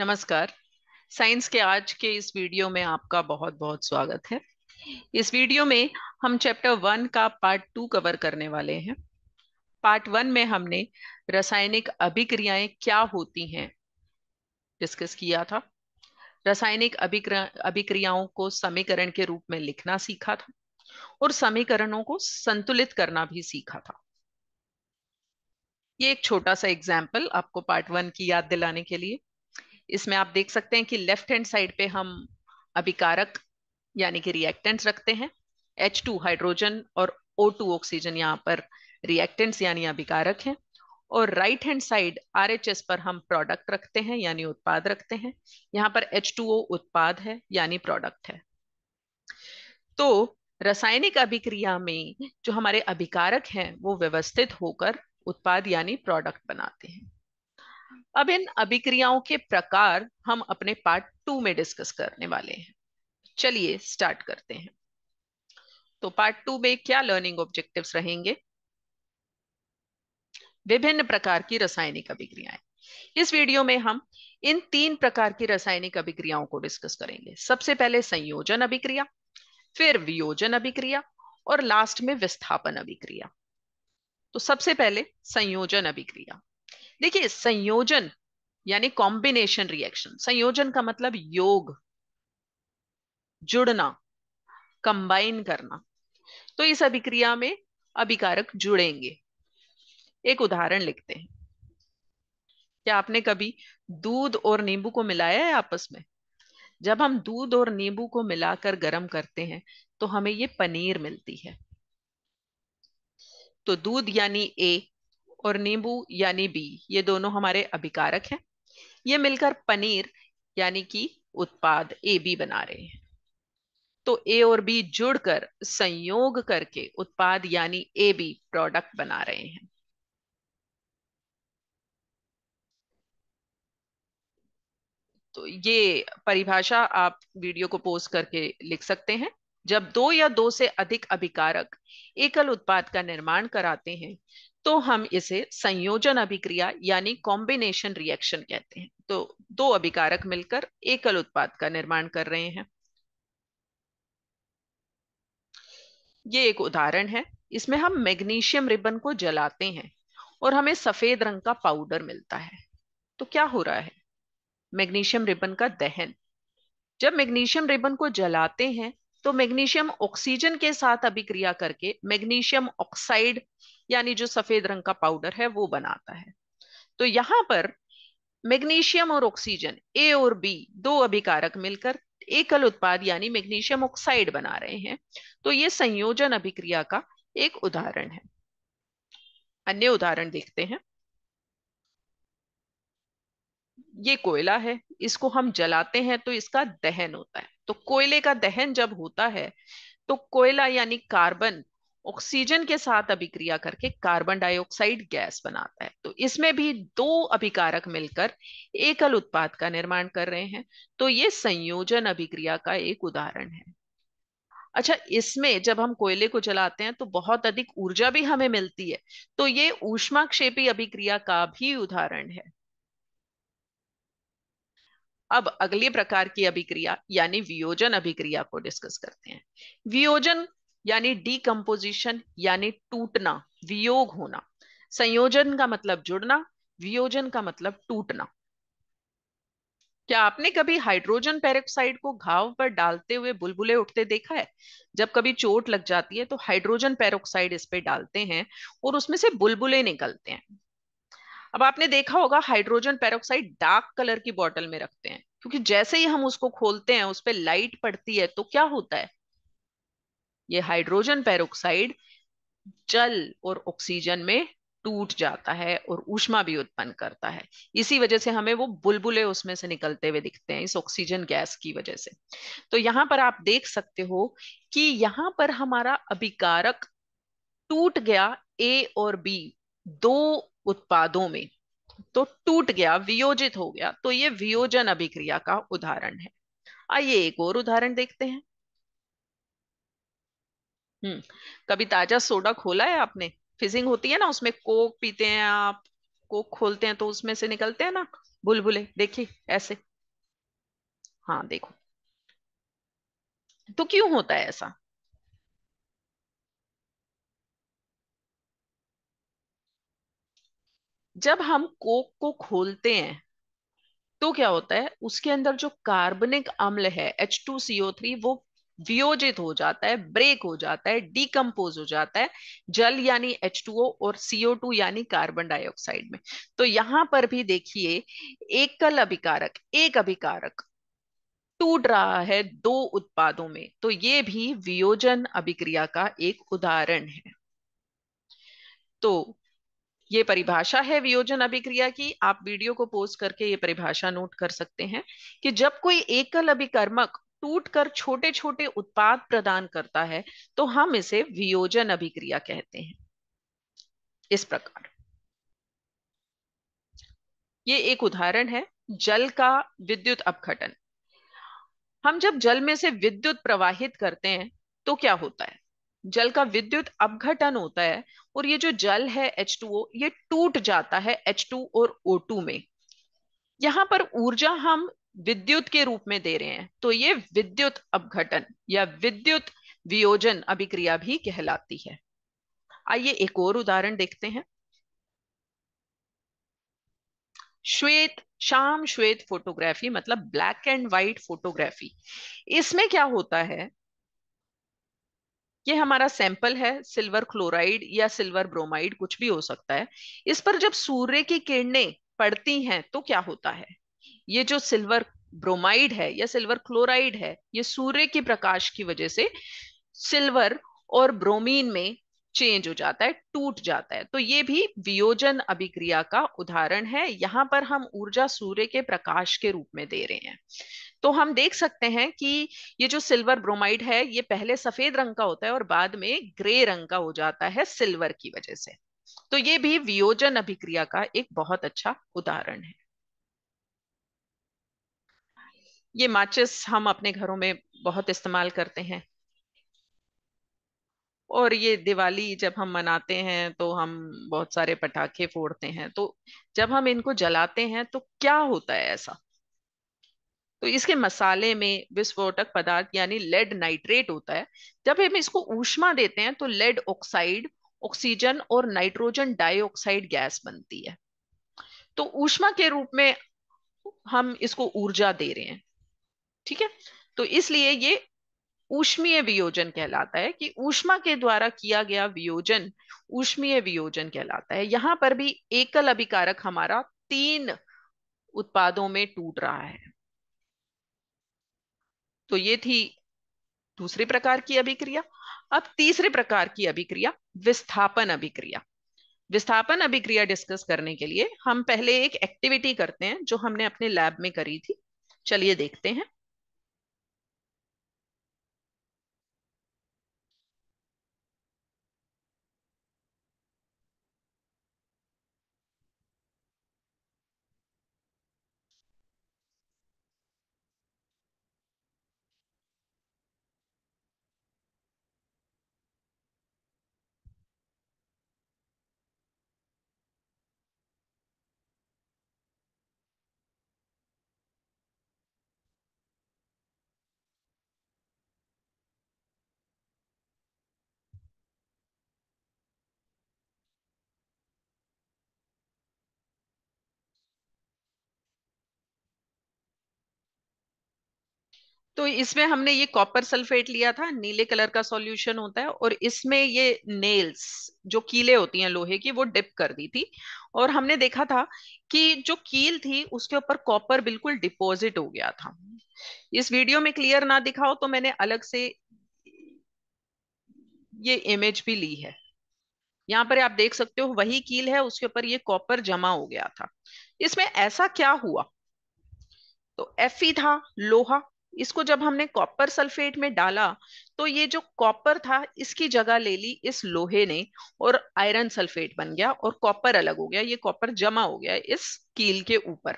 नमस्कार साइंस के आज के इस वीडियो में आपका बहुत बहुत स्वागत है इस वीडियो में हम चैप्टर वन का पार्ट टू कवर करने वाले हैं पार्ट वन में हमने रासायनिक अभिक्रियाएं क्या होती हैं डिस्कस किया था रासायनिक अभिक्रियाओं को समीकरण के रूप में लिखना सीखा था और समीकरणों को संतुलित करना भी सीखा था ये एक छोटा सा एग्जाम्पल आपको पार्ट वन की याद दिलाने के लिए इसमें आप देख सकते हैं कि लेफ्ट हैंड साइड पे हम अभिकारक यानी कि रिएक्टेंट्स रखते हैं H2 हाइड्रोजन और O2 ऑक्सीजन यहाँ पर रिएक्टेंट्स यानी अभिकारक हैं और राइट हैंड साइड आर पर हम प्रोडक्ट रखते हैं यानी उत्पाद रखते हैं यहाँ पर एच उत्पाद है यानी प्रोडक्ट है तो रासायनिक अभिक्रिया में जो हमारे अभिकारक हैं वो व्यवस्थित होकर उत्पाद यानी प्रोडक्ट बनाते हैं अब इन अभिक्रियाओं के प्रकार हम अपने पार्ट टू में डिस्कस करने वाले हैं चलिए स्टार्ट करते हैं तो पार्ट टू में क्या लर्निंग ऑब्जेक्टिव्स रहेंगे विभिन्न प्रकार की रासायनिक अभिक्रियाएं इस वीडियो में हम इन तीन प्रकार की रासायनिक अभिक्रियाओं को डिस्कस करेंगे सबसे पहले संयोजन अभिक्रिया फिर वियोजन अभिक्रिया और लास्ट में विस्थापन अभिक्रिया तो सबसे पहले संयोजन अभिक्रिया देखिए संयोजन यानी कॉम्बिनेशन रिएक्शन संयोजन का मतलब योग जुड़ना कंबाइन करना तो इस अभिक्रिया में अभिकारक जुड़ेंगे एक उदाहरण लिखते हैं क्या आपने कभी दूध और नींबू को मिलाया है आपस में जब हम दूध और नींबू को मिलाकर गर्म करते हैं तो हमें ये पनीर मिलती है तो दूध यानी ए और नींबू यानी बी ये दोनों हमारे अभिकारक हैं ये मिलकर पनीर यानी कि उत्पाद ए बी बना रहे हैं तो ए और बी जुड़कर संयोग करके उत्पाद यानी ए बी प्रोडक्ट बना रहे हैं तो ये परिभाषा आप वीडियो को पोस्ट करके लिख सकते हैं जब दो या दो से अधिक अभिकारक एकल उत्पाद का निर्माण कराते हैं तो हम इसे संयोजन अभिक्रिया यानी कॉम्बिनेशन रिएक्शन कहते हैं तो दो अभिकारक मिलकर एकल उत्पाद का निर्माण कर रहे हैं ये एक उदाहरण है इसमें हम मैग्नीशियम रिबन को जलाते हैं और हमें सफेद रंग का पाउडर मिलता है तो क्या हो रहा है मैग्नीशियम रिबन का दहन जब मैग्नीशियम रिबन को जलाते हैं तो मैग्नीशियम ऑक्सीजन के साथ अभिक्रिया करके मैग्नीशियम ऑक्साइड यानी जो सफेद रंग का पाउडर है वो बनाता है तो यहां पर मैग्नीशियम और ऑक्सीजन ए और बी दो अभिकारक मिलकर एकल उत्पाद यानी मैग्नीशियम ऑक्साइड बना रहे हैं तो ये संयोजन अभिक्रिया का एक उदाहरण है अन्य उदाहरण देखते हैं ये कोयला है इसको हम जलाते हैं तो इसका दहन होता है तो कोयले का दहन जब होता है तो कोयला यानी कार्बन ऑक्सीजन के साथ अभिक्रिया करके कार्बन डाइऑक्साइड गैस बनाता है तो इसमें भी दो अभिकारक मिलकर एकल उत्पाद का निर्माण कर रहे हैं तो ये संयोजन अभिक्रिया का एक उदाहरण है अच्छा इसमें जब हम कोयले को जलाते हैं तो बहुत अधिक ऊर्जा भी हमें मिलती है तो ये ऊष्माक्षेपी अभिक्रिया का भी उदाहरण है अब अगले प्रकार की अभिक्रिया यानी वियोजन अभिक्रिया को डिस्कस करते हैं वियोजन यानी डीकम्पोजिशन यानी टूटना वियोग होना संयोजन का मतलब जुड़ना वियोजन का मतलब टूटना क्या आपने कभी हाइड्रोजन पेरोक्साइड को घाव पर डालते हुए बुलबुले उठते देखा है जब कभी चोट लग जाती है तो हाइड्रोजन पेरोक्साइड इस पे डालते हैं और उसमें से बुलबुले निकलते हैं अब आपने देखा होगा हाइड्रोजन पेरोक्साइड डार्क कलर की बॉटल में रखते हैं क्योंकि जैसे ही हम उसको खोलते हैं उस पर लाइट पड़ती है तो क्या होता है ये हाइड्रोजन पेरोक्साइड जल और ऑक्सीजन में टूट जाता है और ऊष्मा भी उत्पन्न करता है इसी वजह से हमें वो बुलबुले उसमें से निकलते हुए दिखते हैं इस ऑक्सीजन गैस की वजह से तो यहाँ पर आप देख सकते हो कि यहाँ पर हमारा अभिकारक टूट गया ए और बी दो उत्पादों में तो टूट गया वियोजित हो गया तो ये वियोजन अभिक्रिया का उदाहरण है आइए एक और उदाहरण देखते हैं हम्म कभी ताजा सोडा खोला है आपने फिजिंग होती है ना उसमें कोक पीते हैं आप कोक खोलते हैं तो उसमें से निकलते हैं ना बुलबुले देखिए ऐसे हाँ देखो तो क्यों होता है ऐसा जब हम कोक को खोलते हैं तो क्या होता है उसके अंदर जो कार्बनिक अम्ल है एच टू सीओ थ्री वो वियोजित हो जाता है ब्रेक हो जाता है डीकम्पोज हो जाता है जल यानी एच और टू यानी कार्बन डाइऑक्साइड में तो यहां पर भी देखिए एकल अभिकारक एक अभिकारक टूट रहा है दो उत्पादों में तो ये भी वियोजन अभिक्रिया का एक उदाहरण है तो ये परिभाषा है वियोजन अभिक्रिया की आप वीडियो को पोस्ट करके ये परिभाषा नोट कर सकते हैं कि जब कोई एकल अभिकर्मक टूट कर छोटे छोटे उत्पाद प्रदान करता है तो हम इसे वियोजन अभिक्रिया कहते हैं इस प्रकार ये एक उदाहरण है जल का विद्युत अपघटन हम जब जल में से विद्युत प्रवाहित करते हैं तो क्या होता है जल का विद्युत अपघटन होता है और ये जो जल है H2O ये टूट जाता है H2 और O2 में यहां पर ऊर्जा हम विद्युत के रूप में दे रहे हैं तो ये विद्युत अपघटन या विद्युत वियोजन अभिक्रिया भी कहलाती है आइए एक और उदाहरण देखते हैं श्वेत शाम श्वेत फोटोग्राफी मतलब ब्लैक एंड व्हाइट फोटोग्राफी इसमें क्या होता है ये हमारा सैंपल है सिल्वर क्लोराइड या सिल्वर ब्रोमाइड कुछ भी हो सकता है इस पर जब सूर्य की किरणें पड़ती हैं तो क्या होता है ये जो सिल्वर ब्रोमाइड है या सिल्वर क्लोराइड है ये सूर्य के प्रकाश की वजह से सिल्वर और ब्रोमीन में चेंज हो जाता है टूट जाता है तो ये भी वियोजन अभिक्रिया का उदाहरण है यहाँ पर हम ऊर्जा सूर्य के प्रकाश के रूप में दे रहे हैं तो हम देख सकते हैं कि ये जो सिल्वर ब्रोमाइड है ये पहले सफेद रंग का होता है और बाद में ग्रे रंग का हो जाता है सिल्वर की वजह से तो ये भी वियोजन अभिक्रिया का एक बहुत अच्छा उदाहरण है ये माचिस हम अपने घरों में बहुत इस्तेमाल करते हैं और ये दिवाली जब हम मनाते हैं तो हम बहुत सारे पटाखे फोड़ते हैं तो जब हम इनको जलाते हैं तो क्या होता है ऐसा तो इसके मसाले में विस्फोटक पदार्थ यानी लेड नाइट्रेट होता है जब हम इसको ऊष्मा देते हैं तो लेड ऑक्साइड ऑक्सीजन और नाइट्रोजन डाइऑक्साइड गैस बनती है तो ऊष्मा के रूप में हम इसको ऊर्जा दे रहे हैं ठीक है तो इसलिए ये ऊष्मीय वियोजन कहलाता है कि ऊष्मा के द्वारा किया गया वियोजन ऊष्मीय वियोजन कहलाता है यहां पर भी एकल अभिकारक हमारा तीन उत्पादों में टूट रहा है तो ये थी दूसरे प्रकार की अभिक्रिया अब तीसरे प्रकार की अभिक्रिया विस्थापन अभिक्रिया विस्थापन अभिक्रिया डिस्कस करने के लिए हम पहले एक एक्टिविटी करते हैं जो हमने अपने लैब में करी थी चलिए देखते हैं तो इसमें हमने ये कॉपर सल्फेट लिया था नीले कलर का सॉल्यूशन होता है और इसमें ये नेल्स जो कीले होती हैं लोहे की वो डिप कर दी थी और हमने देखा था कि जो कील थी उसके ऊपर कॉपर बिल्कुल डिपॉजिट हो गया था इस वीडियो में क्लियर ना दिखा हो तो मैंने अलग से ये इमेज भी ली है यहां पर आप देख सकते हो वही कील है उसके ऊपर ये कॉपर जमा हो गया था इसमें ऐसा क्या हुआ तो एफ था लोहा इसको जब हमने कॉपर सल्फेट में डाला तो ये जो कॉपर था इसकी जगह ले ली इस लोहे ने और आयरन सल्फेट बन गया और कॉपर अलग हो गया ये कॉपर जमा हो गया इस कील के ऊपर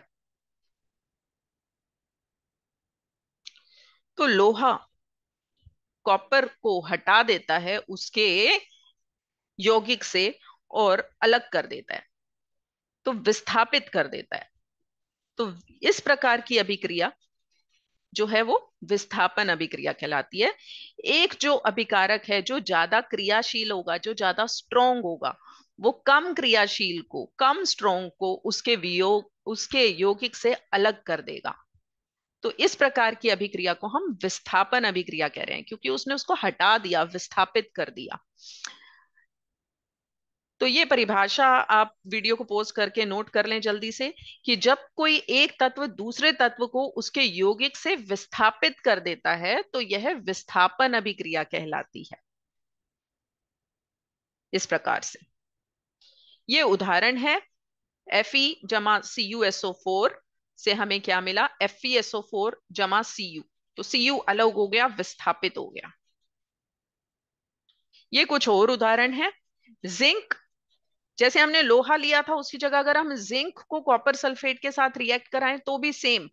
तो लोहा कॉपर को हटा देता है उसके यौगिक से और अलग कर देता है तो विस्थापित कर देता है तो इस प्रकार की अभिक्रिया जो है वो विस्थापन अभिक्रिया कहलाती है एक जो अभिकारक है जो ज्यादा क्रियाशील होगा जो ज्यादा स्ट्रोंग होगा वो कम क्रियाशील को कम स्ट्रोंग को उसके वियोग उसके यौगिक से अलग कर देगा तो इस प्रकार की अभिक्रिया को हम विस्थापन अभिक्रिया कह रहे हैं क्योंकि उसने उसको हटा दिया विस्थापित कर दिया तो ये परिभाषा आप वीडियो को पोस्ट करके नोट कर लें जल्दी से कि जब कोई एक तत्व दूसरे तत्व को उसके यौगिक से विस्थापित कर देता है तो यह विस्थापन अभिक्रिया कहलाती है इस प्रकार से ये उदाहरण है एफ जमा CuSO4 फोर से हमें क्या मिला एफ एसओ फोर जमा Cu तो Cu अलग हो गया विस्थापित हो गया ये कुछ और उदाहरण है जिंक जैसे हमने लोहा लिया था उसकी जगह अगर हम जिंक को कॉपर सल्फेट के साथ रिएक्ट कराएं तो भी सेम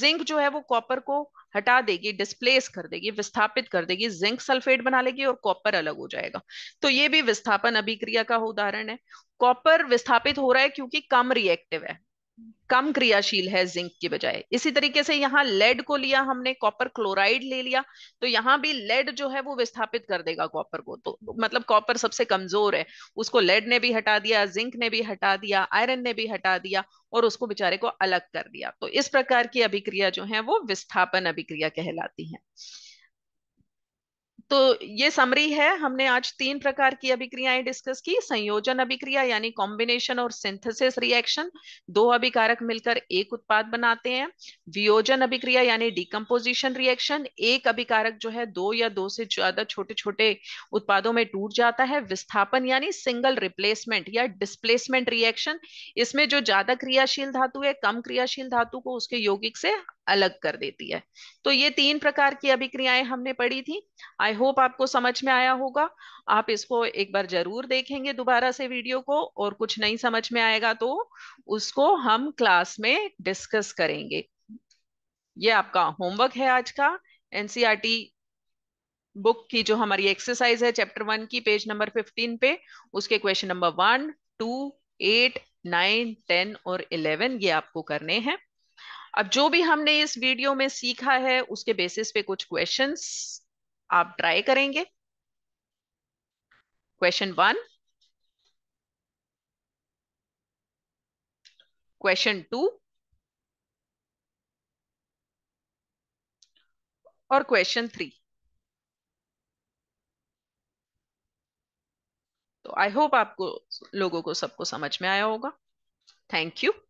जिंक जो है वो कॉपर को हटा देगी डिस्प्लेस कर देगी विस्थापित कर देगी जिंक सल्फेट बना लेगी और कॉपर अलग हो जाएगा तो ये भी विस्थापन अभिक्रिया का उदाहरण है कॉपर विस्थापित हो रहा है क्योंकि कम रिएक्टिव है कम क्रियाशील है जिंक के बजाय इसी तरीके से यहाँ लेड को लिया हमने कॉपर क्लोराइड ले लिया तो यहाँ भी लेड जो है वो विस्थापित कर देगा कॉपर को तो मतलब कॉपर सबसे कमजोर है उसको लेड ने भी हटा दिया जिंक ने भी हटा दिया आयरन ने भी हटा दिया और उसको बेचारे को अलग कर दिया तो इस प्रकार की अभिक्रिया जो है वो विस्थापन अभिक्रिया कहलाती है तो ये समरी है हमने आज तीन प्रकार की अभिक्रियाएं डिस्कस की संयोजन अभिक्रिया यानी कॉम्बिनेशन और सिंथेसिस रिएक्शन दो अभिकारक मिलकर एक उत्पाद बनाते हैं वियोजन अभिक्रिया यानी डिकम्पोजिशन रिएक्शन एक अभिकारक जो है दो या दो से ज्यादा छोटे छोटे उत्पादों में टूट जाता है विस्थापन यानी सिंगल रिप्लेसमेंट या डिस्प्लेसमेंट रिएक्शन इसमें जो ज्यादा क्रियाशील धातु है कम क्रियाशील धातु को उसके यौगिक से अलग कर देती है तो ये तीन प्रकार की अभिक्रियाएं हमने पढ़ी थी आई होप आपको समझ में आया होगा आप इसको एक बार जरूर देखेंगे दोबारा से वीडियो को और कुछ नहीं समझ में आएगा तो उसको हम क्लास में डिस्कस करेंगे ये आपका होमवर्क है आज का एनसीआरटी बुक e की जो हमारी एक्सरसाइज है चैप्टर वन की पेज नंबर फिफ्टीन पे उसके question number one two eight nine ten और इलेवन ये आपको करने हैं अब जो भी हमने इस वीडियो में सीखा है उसके बेसिस पे कुछ क्वेश्चंस आप ट्राई करेंगे क्वेश्चन वन क्वेश्चन टू और क्वेश्चन थ्री तो आई होप आपको लोगों को सबको समझ में आया होगा थैंक यू